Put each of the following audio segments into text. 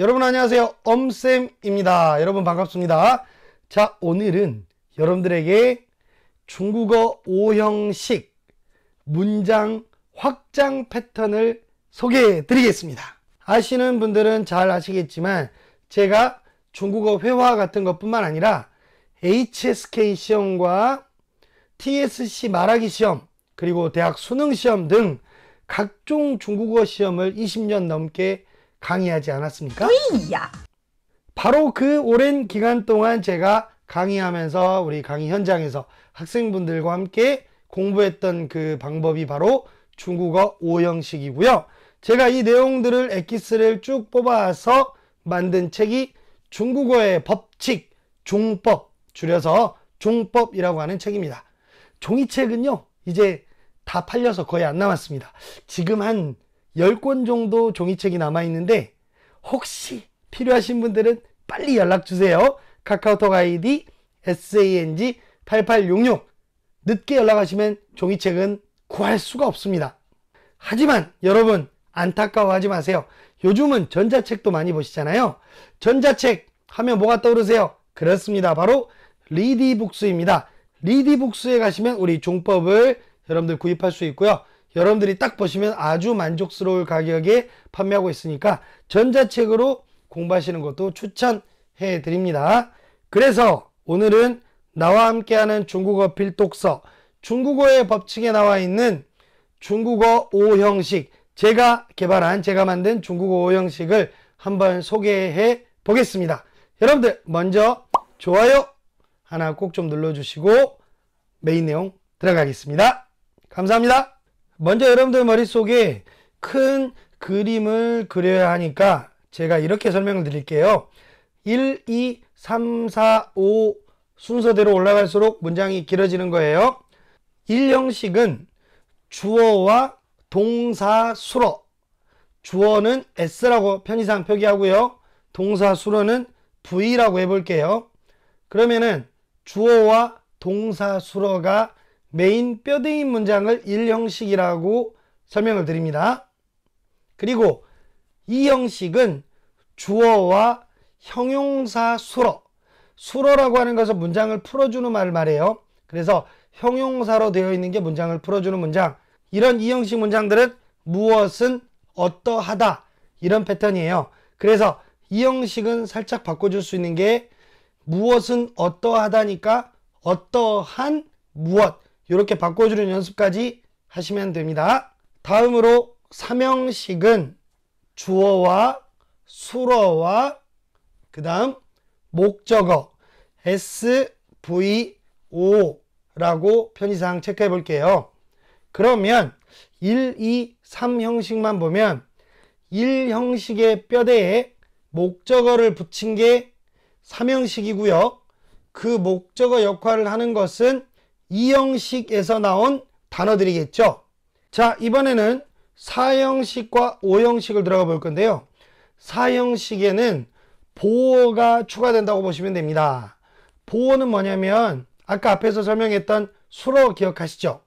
여러분 안녕하세요 엄쌤입니다 여러분 반갑습니다 자 오늘은 여러분들에게 중국어 5형식 문장 확장 패턴을 소개해 드리겠습니다 아시는 분들은 잘 아시겠지만 제가 중국어 회화 같은 것 뿐만 아니라 HSK 시험과 TSC 말하기 시험 그리고 대학 수능 시험 등 각종 중국어 시험을 20년 넘게 강의하지 않았습니까? 이야. 바로 그 오랜 기간 동안 제가 강의하면서 우리 강의 현장에서 학생분들과 함께 공부했던 그 방법이 바로 중국어 5형식이고요. 제가 이 내용들을 엑기스를 쭉 뽑아서 만든 책이 중국어의 법칙, 종법, 줄여서 종법이라고 하는 책입니다. 종이책은요, 이제 다 팔려서 거의 안 남았습니다. 지금 한 10권 정도 종이책이 남아있는데 혹시 필요하신 분들은 빨리 연락주세요. 카카오톡 아이디 sang8866 늦게 연락하시면 종이책은 구할 수가 없습니다. 하지만 여러분 안타까워하지 마세요. 요즘은 전자책도 많이 보시잖아요. 전자책 하면 뭐가 떠오르세요? 그렇습니다. 바로 리디북스입니다. 리디북스에 가시면 우리 종법을 여러분들 구입할 수 있고요. 여러분들이 딱 보시면 아주 만족스러울 가격에 판매하고 있으니까 전자책으로 공부하시는 것도 추천해 드립니다. 그래서 오늘은 나와 함께하는 중국어 필독서 중국어의 법칙에 나와 있는 중국어 5형식 제가 개발한 제가 만든 중국어 5형식을 한번 소개해 보겠습니다. 여러분들 먼저 좋아요 하나 꼭 좀 눌러주시고 메인 내용 들어가겠습니다. 감사합니다. 먼저 여러분들 머릿속에 큰 그림을 그려야 하니까 제가 이렇게 설명을 드릴게요. 1, 2, 3, 4, 5 순서대로 올라갈수록 문장이 길어지는 거예요. 1형식은 주어와 동사 수로 주어는 s라고 편의상 표기하고요. 동사 수로는 v라고 해볼게요. 그러면은 주어와 동사 수로가 메인 뼈대인 문장을 1형식이라고 설명을 드립니다. 그리고 2형식은 주어와 형용사 수러, 수러라고 하는 것은 문장을 풀어주는 말을 말해요. 그래서 형용사로 되어 있는 게 문장을 풀어주는 문장. 이런 이형식 문장들은 무엇은 어떠하다 이런 패턴이에요. 그래서 이형식은 살짝 바꿔줄 수 있는 게 무엇은 어떠하다니까 어떠한 무엇 이렇게 바꿔주는 연습까지 하시면 됩니다. 다음으로 삼형식은 주어와 수어와 그 다음 목적어 SVO라고 편의상 체크해 볼게요. 그러면 1, 2, 3 형식만 보면 1 형식의 뼈대에 목적어를 붙인 게 3형식이고요. 그 목적어 역할을 하는 것은 2형식에서 나온 단어들이겠죠. 자, 이번에는 4형식과 5형식을 들어가 볼 건데요. 4형식에는 보어가 추가된다고 보시면 됩니다. 보어는 뭐냐면 아까 앞에서 설명했던 수로 기억하시죠?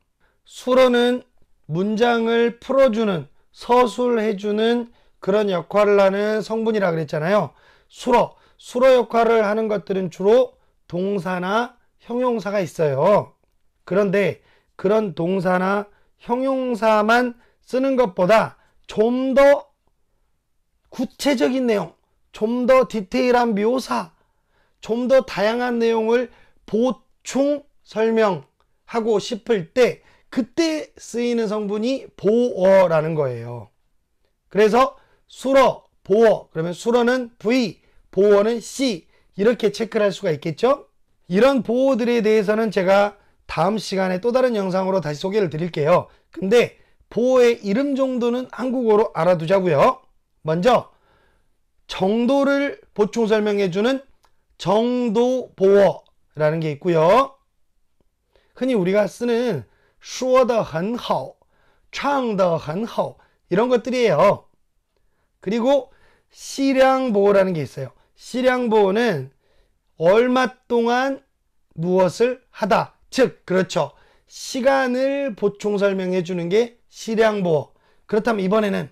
수로는 문장을 풀어주는, 서술해주는 그런 역할을 하는 성분이라 그랬잖아요. 수로, 수로 역할을 하는 것들은 주로 동사나 형용사가 있어요. 그런데 그런 동사나 형용사만 쓰는 것보다 좀 더 구체적인 내용, 좀 더 디테일한 묘사, 좀 더 다양한 내용을 보충 설명하고 싶을 때 그때 쓰이는 성분이 보어라는 거예요. 그래서 수러, 보어, 그러면 수러는 V, 보어는 C 이렇게 체크를 할 수가 있겠죠? 이런 보어들에 대해서는 제가 다음 시간에 또 다른 영상으로 다시 소개를 드릴게요. 근데 보호의 이름 정도는 한국어로 알아두자고요. 먼저 정도를 보충 설명해주는 정도보어라는 게 있고요. 흔히 우리가 쓰는 说的很好,唱的很好 이런 것들이에요. 그리고 시량보호라는 게 있어요. 시량보호는 얼마 동안 무엇을 하다 즉, 그렇죠. 시간을 보충 설명해 주는 게 시량 보호. 그렇다면 이번에는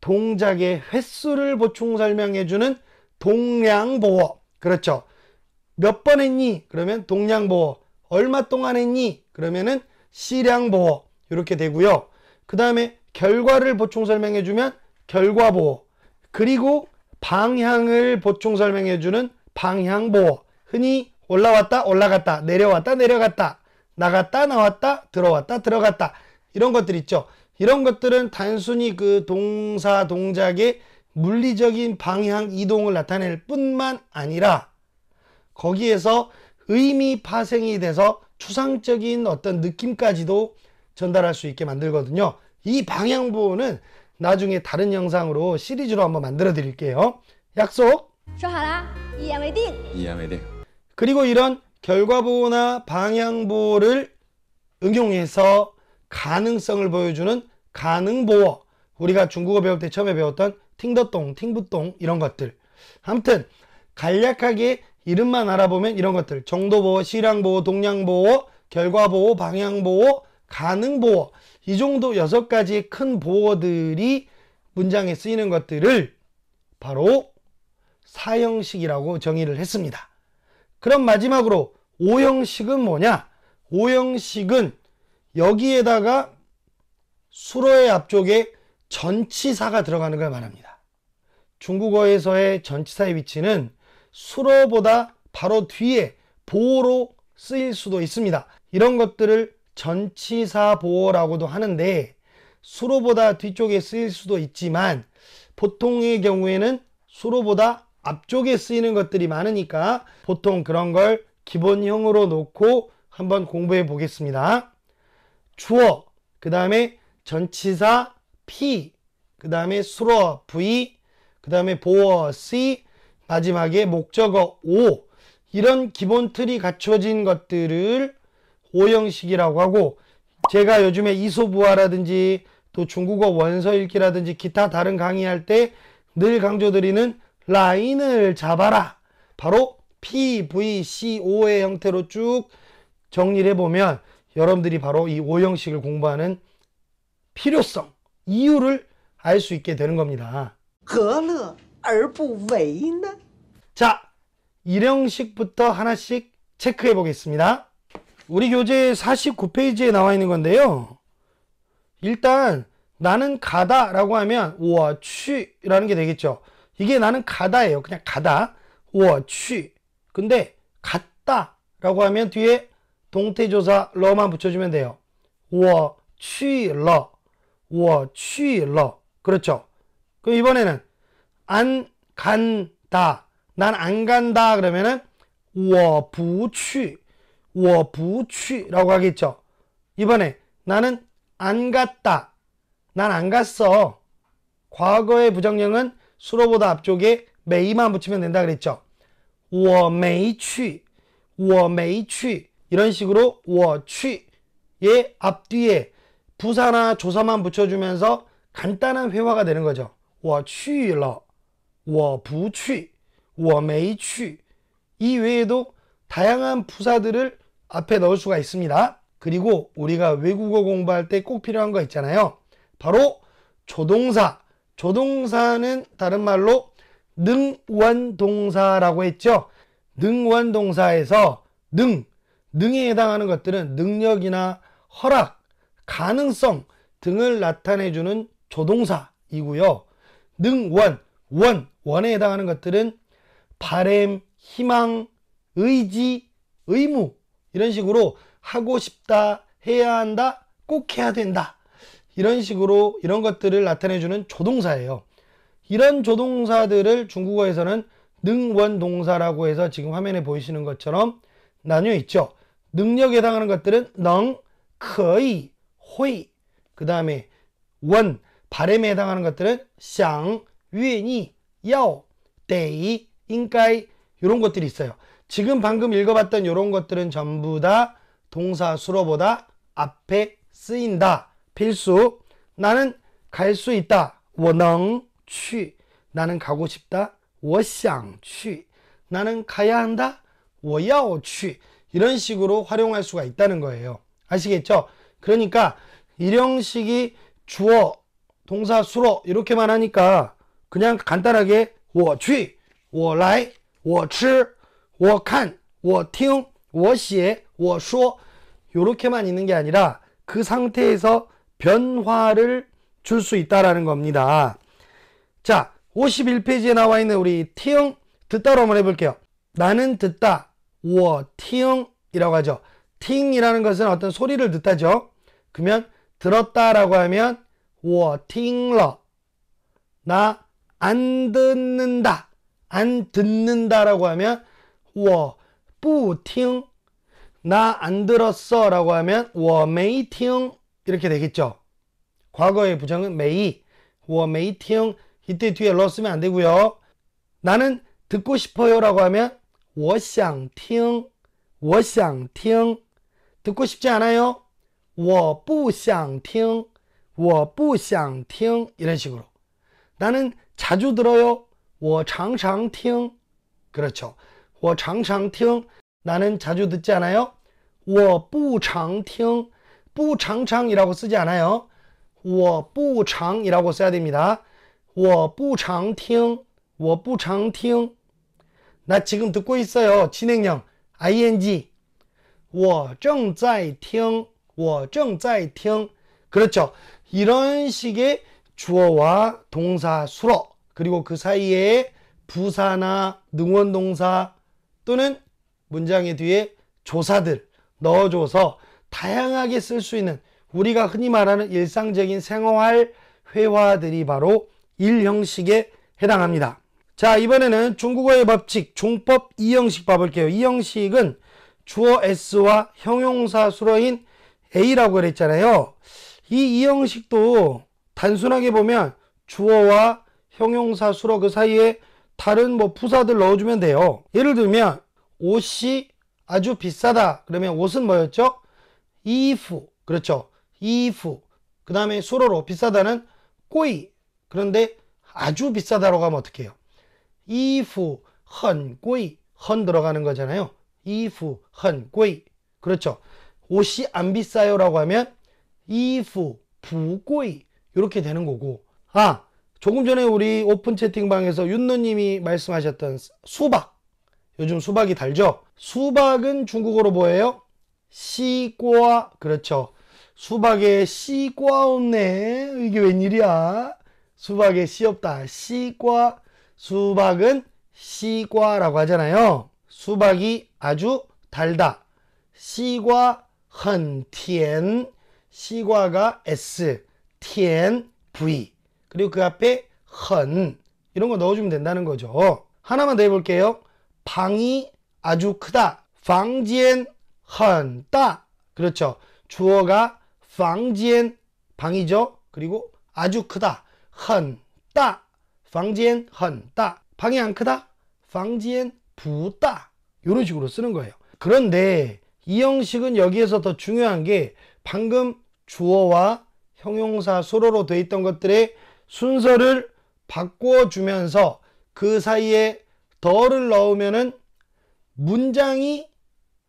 동작의 횟수를 보충 설명해 주는 동량 보호. 그렇죠. 몇 번 했니? 그러면 동량 보호. 얼마 동안 했니? 그러면은 시량 보호. 이렇게 되고요. 그 다음에 결과를 보충 설명해 주면 결과 보호. 그리고 방향을 보충 설명해 주는 방향 보호. 흔히 올라왔다 올라갔다 내려왔다 내려갔다 나갔다 나왔다 들어왔다 들어갔다 이런 것들 있죠. 이런 것들은 단순히 그 동사 동작의 물리적인 방향 이동을 나타낼 뿐만 아니라 거기에서 의미 파생이 돼서 추상적인 어떤 느낌까지도 전달할 수 있게 만들거든요. 이 방향 부호는 나중에 다른 영상으로 시리즈로 한번 만들어 드릴게요. 약속. 说好啦一言为定一 그리고 이런 결과보호나 방향보호를 응용해서 가능성을 보여주는 가능보호 우리가 중국어 배울 때 처음에 배웠던 팅더똥, 팅부똥 이런 것들 아무튼 간략하게 이름만 알아보면 이런 것들 정도보호, 실향보호 동량보호, 결과보호, 방향보호, 가능보호 이 정도 여섯 가지의 큰 보호들이 문장에 쓰이는 것들을 바로 사형식이라고 정의를 했습니다. 그럼 마지막으로 오형식은 뭐냐? 오형식은 여기에다가 수로의 앞쪽에 전치사가 들어가는 걸 말합니다. 중국어에서의 전치사의 위치는 수로보다 바로 뒤에 보호로 쓰일 수도 있습니다. 이런 것들을 전치사 보호라고도 하는데 수로보다 뒤쪽에 쓰일 수도 있지만 보통의 경우에는 수로보다 앞쪽에 쓰이는 것들이 많으니까 보통 그런 걸 기본형으로 놓고 한번 공부해 보겠습니다. 주어, 그 다음에 전치사 P, 그 다음에 수로 V, 그 다음에 보어 C, 마지막에 목적어 O 이런 기본 틀이 갖춰진 것들을 O형식이라고 하고 제가 요즘에 이소부화라든지 또 중국어 원서 읽기라든지 기타 다른 강의할 때 늘 강조드리는 라인을 잡아라. 바로 PVCO의 형태로 쭉 정리를 해보면 여러분들이 바로 이 O형식을 공부하는 필요성, 이유를 알 수 있게 되는 겁니다. 자, 일형식부터 하나씩 체크해 보겠습니다. 우리 교재 49페이지에 나와 있는 건데요. 일단 나는 가다 라고 하면 우와 취라는 게 되겠죠. 이게 나는 가다예요. 그냥 가다. 워취. 근데 갔다 라고 하면 뒤에 동태조사 러만 붙여주면 돼요. 워취러. 워취러. 그렇죠. 그럼 이번에는 안 간다. 난 안 간다 그러면은 워부취. 워부취 라고 하겠죠. 이번에 나는 안 갔다. 난 안 갔어. 과거의 부정령은 수로보다 앞쪽에 메이만 붙이면 된다 그랬죠. 我没去,我没去 이런 식으로 我去의 앞뒤에 부사나 조사만 붙여주면서 간단한 회화가 되는 거죠. 我去了,我不去,我没去 이외에도 다양한 부사들을 앞에 넣을 수가 있습니다. 그리고 우리가 외국어 공부할 때 꼭 필요한 거 있잖아요. 바로 조동사 조동사는 다른 말로 능원동사라고 했죠. 능원동사에서 능, 능에 해당하는 것들은 능력이나 허락, 가능성 등을 나타내주는 조동사이고요. 능원, 원, 원에 해당하는 것들은 바램, 희망, 의지, 의무 이런 식으로 하고 싶다, 해야 한다, 꼭 해야 된다 이런 식으로 이런 것들을 나타내주는 조동사예요. 이런 조동사들을 중국어에서는 능원동사라고 해서 지금 화면에 보이시는 것처럼 나뉘어 있죠. 능력에 해당하는 것들은 능, 거의, 호이, 그 다음에 원, 바램에 해당하는 것들은 샹, 위니, 야오, 데이, 인가이 이런 것들이 있어요. 지금 방금 읽어봤던 이런 것들은 전부 다 동사 수로보다 앞에 쓰인다 필수 나는 갈 수 있다. 我能去 나는 가고 싶다. 我想去 나는 가야 한다. 我要去 이런 식으로 활용할 수가 있다는 거예요. 아시겠죠? 그러니까 일형식이 주어, 동사, 수로 이렇게만 하니까 그냥 간단하게 我去,我来,我吃,我看,我听,我写,我说 이렇게만 있는 게 아니라 그 상태에서 변화를 줄 수 있다라는 겁니다. 자, 51페이지에 나와 있는 우리 티응 듣다로 한번 해볼게요. 나는 듣다, 워, 어 티응이라고 하죠. 팅이라는 것은 어떤 소리를 듣다죠. 그러면 들었다라고 하면 워, 팅러. 나 안 듣는다, 안 듣는다라고 하면 워, 뿌팅. 나 안 들었어라고 하면 워, 메이팅. 이렇게 되겠죠. 과거의 부정은 매이, 워메이, 티용 이때 뒤에 러 쓰면 안 되고요. 나는 듣고 싶어요 라고 하면 我想听,我想听 듣고 싶지 않아요? 我不想听,我不想听 이런 식으로 나는 자주 들어요. 我常常听 그렇죠. 我常常听 나는 자주 듣지 않아요? 我不常听 부창창이라고 쓰지 않아요. 我不常이라고 써야 됩니다. 我不常听,我不常听.나 지금 듣고 있어요. 진행형 ing. 我正在听,我正在听. 그렇죠. 이런 식의 주어와 동사 수로 그리고 그 사이에 부사나 능원동사 또는 문장의 뒤에 조사들 넣어줘서 다양하게 쓸 수 있는 우리가 흔히 말하는 일상적인 생활 회화들이 바로 일 형식에 해당합니다. 자, 이번에는 중국어의 법칙, 종법 이형식 봐볼게요. 이형식은 주어 s와 형용사 수로인 a라고 그랬잖아요. 이 이형식도 단순하게 보면 주어와 형용사 수로 그 사이에 다른 뭐 부사들 넣어주면 돼요. 예를 들면 옷이 아주 비싸다. 그러면 옷은 뭐였죠? 이프 그렇죠 이프 그 다음에 수로로 비싸다는 꼬이 그런데 아주 비싸다고하면 어떻게 해요 이프 헌 꼬이 헌 들어가는 거잖아요 이프 헌 꼬이 그렇죠 옷이 안 비싸요 라고 하면 이프 부꼬이 이렇게 되는 거고 아 조금 전에 우리 오픈 채팅방에서 윤노님이 말씀하셨던 수박 요즘 수박이 달죠 수박은 중국어로 뭐예요? 시과 그렇죠. 수박에 씨과 없네. 이게 웬일이야? 수박에 씨 없다. 씨과 수박은 씨과라고 하잖아요. 수박이 아주 달다. 씨과 헌티엔 씨과가 s, 티엔 v. 그리고 그 앞에 很 이런 거 넣어주면 된다는 거죠. 하나만 더 해볼게요. 방이 아주 크다. 방지엔 헌다. 그렇죠. 주어가 방지엔 방이죠. 그리고 아주 크다. 헌다. 방지엔 헌다. 방이 안 크다. 방지엔 부다. 이런 식으로 쓰는 거예요. 그런데 이 형식은 여기에서 더 중요한 게 방금 주어와 형용사 수로로 되어 있던 것들의 순서를 바꿔주면서 그 사이에 더를 넣으면은 문장이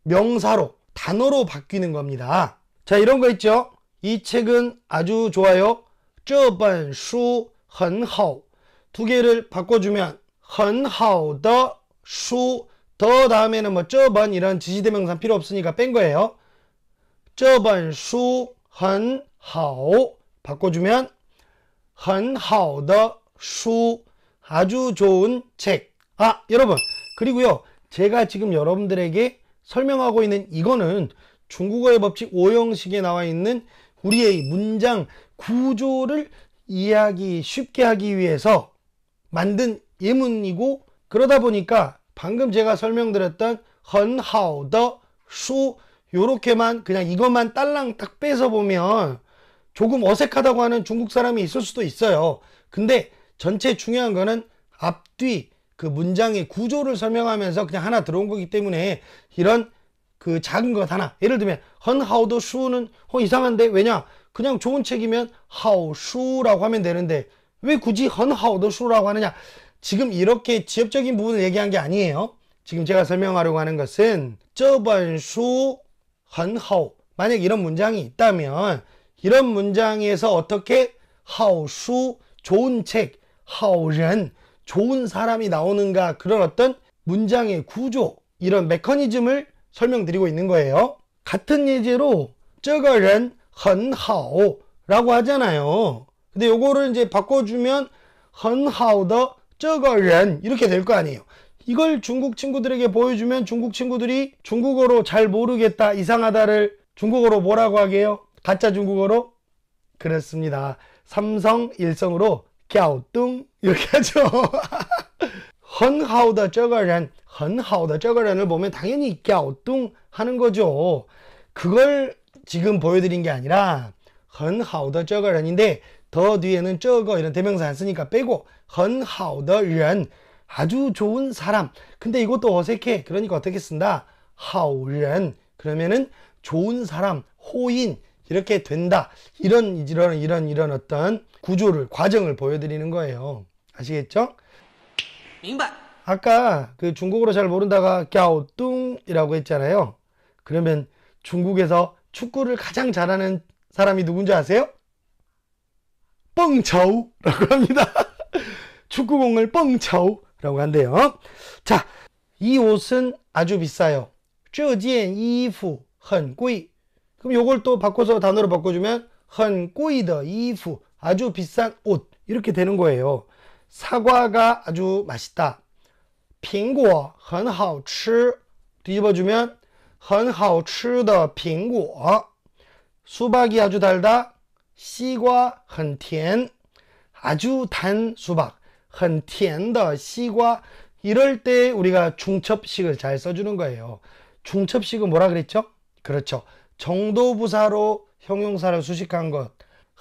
명사로, 단어로 바뀌는 겁니다. 자, 이런 거 있죠? 이 책은 아주 좋아요. 这本书很好두 개를 바꿔주면 很好的书더 다음에는 뭐这本 이런 지시대명사 필요 없으니까 뺀 거예요. 这本书很好 바꿔주면 很好的书 아주 좋은 책. 아, 여러분. 그리고요. 제가 지금 여러분들에게 설명하고 있는 이거는 중국어의 법칙 5형식에 나와 있는 우리의 문장 구조를 이해하기 쉽게 하기 위해서 만든 예문이고 그러다 보니까 방금 제가 설명드렸던 헌하오더 쇼 요렇게만 그냥 이것만 딸랑 딱 빼서 보면 조금 어색하다고 하는 중국 사람이 있을 수도 있어요 근데 전체 중요한 거는 앞뒤 그 문장의 구조를 설명하면서 그냥 하나 들어온 거기 때문에 이런 그 작은 것 하나 예를 들면 헌하우도 수는어 이상한데 왜냐 그냥 좋은 책이면 하우수라고 하면 되는데 왜 굳이 헌하우도 수라고 하느냐 지금 이렇게 지엽적인 부분을 얘기한 게 아니에요 지금 제가 설명하려고 하는 것은 저번 수 헌하우 만약 이런 문장이 있다면 이런 문장에서 어떻게 하우수 좋은 책 하우른 좋은 사람이 나오는가 그런 어떤 문장의 구조 이런 메커니즘을 설명드리고 있는 거예요. 같은 예제로 저这个 헌하오 라고 하잖아요. 근데 요거를 이제 바꿔주면 헌하오더 저个人 이렇게 될 거 아니에요. 이걸 중국 친구들에게 보여주면 중국 친구들이 중국어로 잘 모르겠다 이상하다를 중국어로 뭐라고 하게요? 가짜 중국어로? 그렇습니다. 삼성 일성으로 갸우뚱 이렇게 하죠. 헌하우다 저거란 헌하우다 저거란을 보면 당연히 갸오뚱하는 거죠. 그걸 지금 보여드린 게 아니라 헌하우다 저거란인데 더 뒤에는 저거 이런 대명사 안 쓰니까 빼고 헌하우더 런 아주 좋은 사람 근데 이것도 어색해 그러니까 어떻게 쓴다 하우런 그러면은 좋은 사람 호인 이렇게 된다 이런 이런 이런 이런 어떤 구조를 과정을 보여드리는 거예요 아시겠죠? 明白. 아까 그 중국어로 잘 모른다가 갸오뚱이라고 했잖아요. 그러면 중국에서 축구를 가장 잘하는 사람이 누군지 아세요? 뻥차우라고 합니다. 축구공을 뻥차우라고 한대요. 자, 이 옷은 아주 비싸요. 这件衣服很贵. 그럼 요걸 또 바꿔서 단어로 바꿔주면 很贵的衣服 아주 비싼 옷 이렇게 되는 거예요. 사과가 아주 맛있다. 苹果很好吃. 뒤집어주면 很好吃的苹果. 수박이 아주 달다. 西瓜很甜. 아주 단 수박. 很甜的西瓜. 이럴 때 우리가 중첩식을 잘 써주는 거예요. 중첩식은 뭐라 그랬죠? 그렇죠. 정도부사로 형용사를 수식한 것,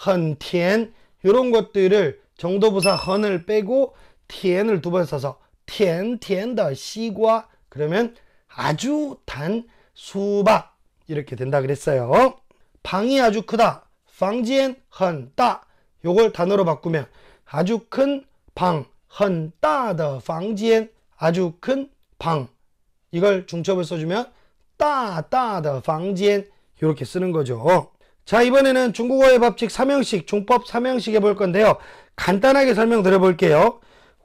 헌티엔 이런 것들을 정도부사 헌을 빼고 티엔을 두 번 써서 텐텐더 시과 그러면 아주 단 수박 이렇게 된다 그랬어요. 방이 아주 크다. 방지엔 헌따 요걸 단어로 바꾸면 아주 큰 방, 헌 따 더 방지엔 아주 큰 방. 이걸 중첩을 써주면 따 따 더 방지엔 이렇게 쓰는 거죠. 자 이번에는 중국어의 법칙 3형식 종법 3형식 해볼 건데요. 간단하게 설명드려 볼게요.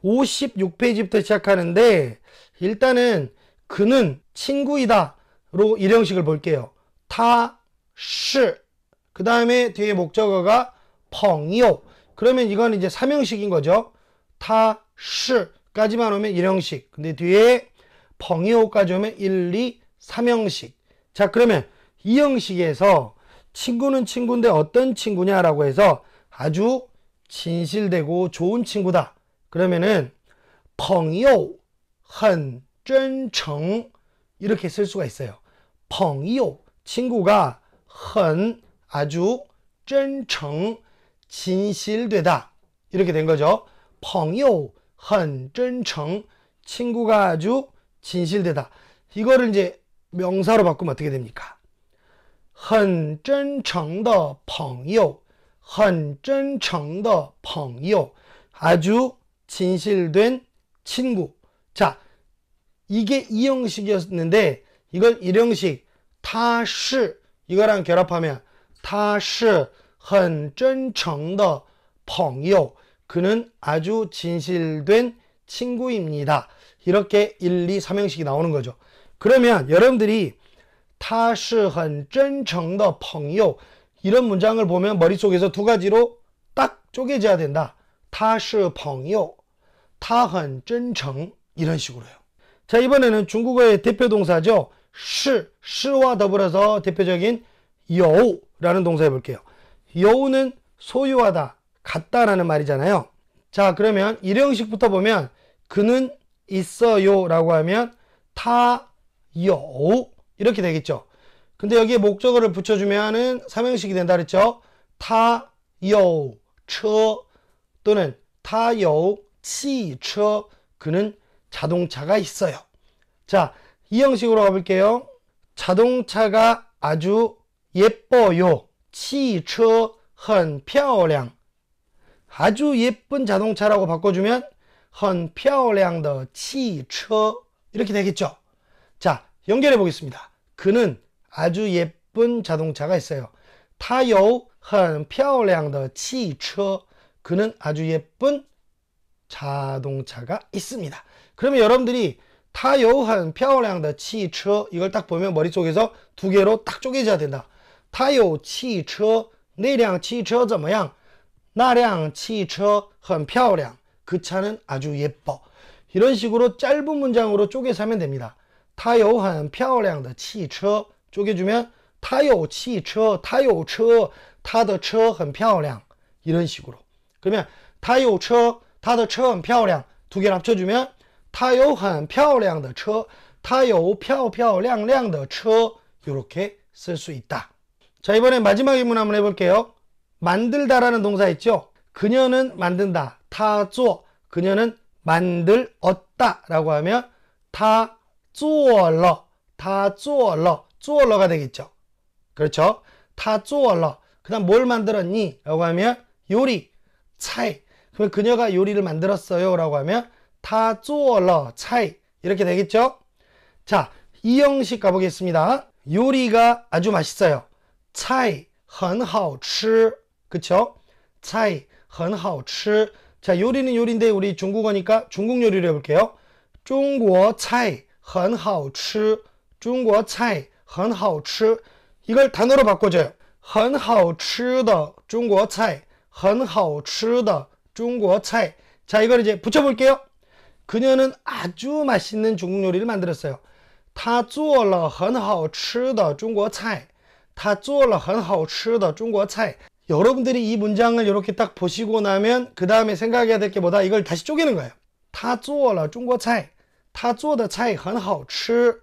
56페이지부터 시작하는데 일단은 그는 친구이다 로 일형식을 볼게요. 타, 시. 그 다음에 뒤에 목적어가 펑요. 그러면 이건 이제 3형식인 거죠. 타, 시. 까지만 오면 일형식 근데 뒤에 펑요까지 오면 1, 2, 3형식. 자, 그러면 이형식에서 친구는 친구인데 어떤 친구냐라고 해서 아주 진실되고 좋은 친구다. 그러면은 朋友很真诚 이렇게 쓸 수가 있어요. 朋友 친구가 很 아주 真诚 진실되다 이렇게 된 거죠. 朋友很真诚 친구가 아주 진실되다. 이거를 이제 명사로 바꾸면 어떻게 됩니까? 很真诚的朋友 헌真诚的 펑요 아주 진실된 친구 자 이게 이 형식이었는데 이걸 일형식 타시 이거랑 결합하면 타시 很真诚的 펑요 그는 아주 진실된 친구입니다. 이렇게 1, 2, 3형식이 나오는 거죠. 그러면 여러분들이 他是很真诚的朋友 이런 문장을 보면 머릿속에서 두 가지로 딱 쪼개져야 된다. 타是펑요 타헌 真청 이런 식으로요. 자 이번에는 중국어의 대표 동사죠. 시, 시와 더불어서 대표적인 여우라는 동사 해볼게요. 여우는 소유하다, 갖다라는 말이잖아요. 자 그러면 일형식부터 보면 그는 있어요 라고 하면 타 여우 이렇게 되겠죠. 근데 여기에 목적어를 붙여주면은 삼형식이 된다 그랬죠. 타요 쳐 또는 타요 치쳐 그는 자동차가 있어요. 자, 이 형식으로 가볼게요. 자동차가 아주 예뻐요. 치쳐 很漂亮. 아주 예쁜 자동차라고 바꿔주면 很漂亮的汽车 이렇게 되겠죠. 자, 연결해 보겠습니다. 그는 아주 예쁜 자동차가 있어요. 타요 很漂亮的汽车. 그는 아주 예쁜 자동차가 있습니다. 그러면 여러분들이 타요 很漂亮的汽车 이걸 딱 보면 머릿속에서 두 개로 딱 쪼개져야 된다. 타요 汽车,那辆汽车怎么样?那辆汽车很漂亮.그 차는 아주 예뻐. 이런 식으로 짧은 문장으로 쪼개서 하면 됩니다. 타요 很漂亮的汽车 쪼개주면 타요 치처 타요 처 타더 처很漂亮 이런 식으로 그러면 타요 처 타더 처很漂亮 두 개를 합쳐주면 타요 很漂亮的车 타요 漂漂亮亮的车 이렇게 쓸 수 있다 자 이번에 마지막 질문 한번 해볼게요 만들다 라는 동사 있죠 그녀는 만든다 타조 그녀는 만들었다 라고 하면 타조러 타조러 쪼얼러가 되겠죠. 그렇죠? 다 쪼얼러. 그 다음 뭘 만들었니? 라고 하면 요리, 차이. 그러면 그녀가 요리를 만들었어요. 라고 하면 다 쪼얼러, 차이. 이렇게 되겠죠? 자, 이 형식 가보겠습니다. 요리가 아주 맛있어요. 차이, 很好吃. 그쵸? 차이, 很好吃. 자, 요리는 요리인데 우리 중국어니까 중국 요리를 해볼게요. 중국 차이, 很好吃. 중국 차이, 很好吃. 이걸 단어로 바꿔줘요. 很好吃的中国菜.很好吃的中国菜. 자, 이걸 이제 붙여볼게요. 그녀는 아주 맛있는 중국 요리를 만들었어요. 她做了很好吃的中国菜.她做了很好吃的中国菜. 여러분들이 이 문장을 이렇게 딱 보시고 나면 그 다음에 생각해야 될 게 뭐다? 이걸 다시 쪼개는 거예요. 她做了中国菜.她做的菜很好吃.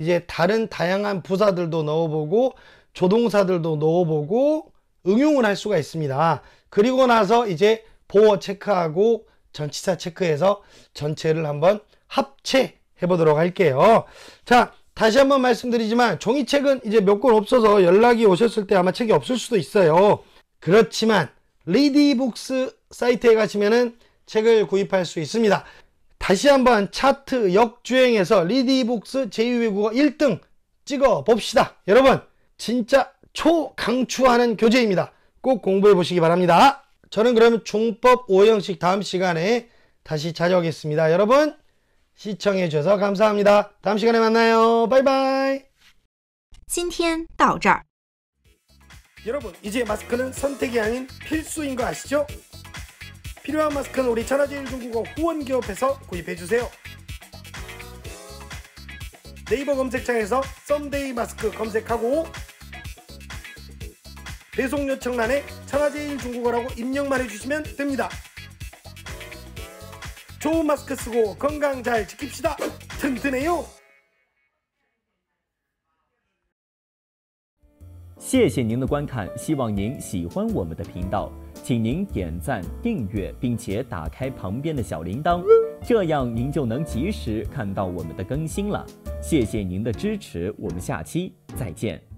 이제 다른 다양한 부사들도 넣어보고 조동사들도 넣어보고 응용을 할 수가 있습니다. 그리고 나서 이제 보어 체크하고 전치사 체크해서 전체를 한번 합체 해보도록 할게요. 자, 다시 한번 말씀드리지만 종이책은 이제 몇 권 없어서 연락이 오셨을 때 아마 책이 없을 수도 있어요. 그렇지만 리디북스 사이트에 가시면은 책을 구입할 수 있습니다. 다시 한번 차트 역주행에서 리디북스 제2외국어 1등 찍어 봅시다 여러분 진짜 초강추하는 교재입니다 꼭 공부해 보시기 바랍니다 저는 그러면 중법 5형식 다음 시간에 다시 찾아오겠습니다 여러분 시청해 주셔서 감사합니다 다음 시간에 만나요 바이바이 今天到这儿 여러분 이제 마스크는 선택이 아닌 필수인 거 아시죠? 필요한 마스크는 우리 천하제일중국어 후원기업에서 구입해주세요. 네이버 검색창에서 썸데이 마스크 검색하고 배송 요청란에 천하제일 중국어라고 입력만 해주시면 됩니다. 좋은 마스크 쓰고 건강 잘 지킵시다. 튼튼해요. 谢谢您的观看，希望您喜欢我们的频道。请您点赞、订阅，并且打开旁边的小铃铛，这样您就能及时看到我们的更新了。谢谢您的支持，我们下期再见。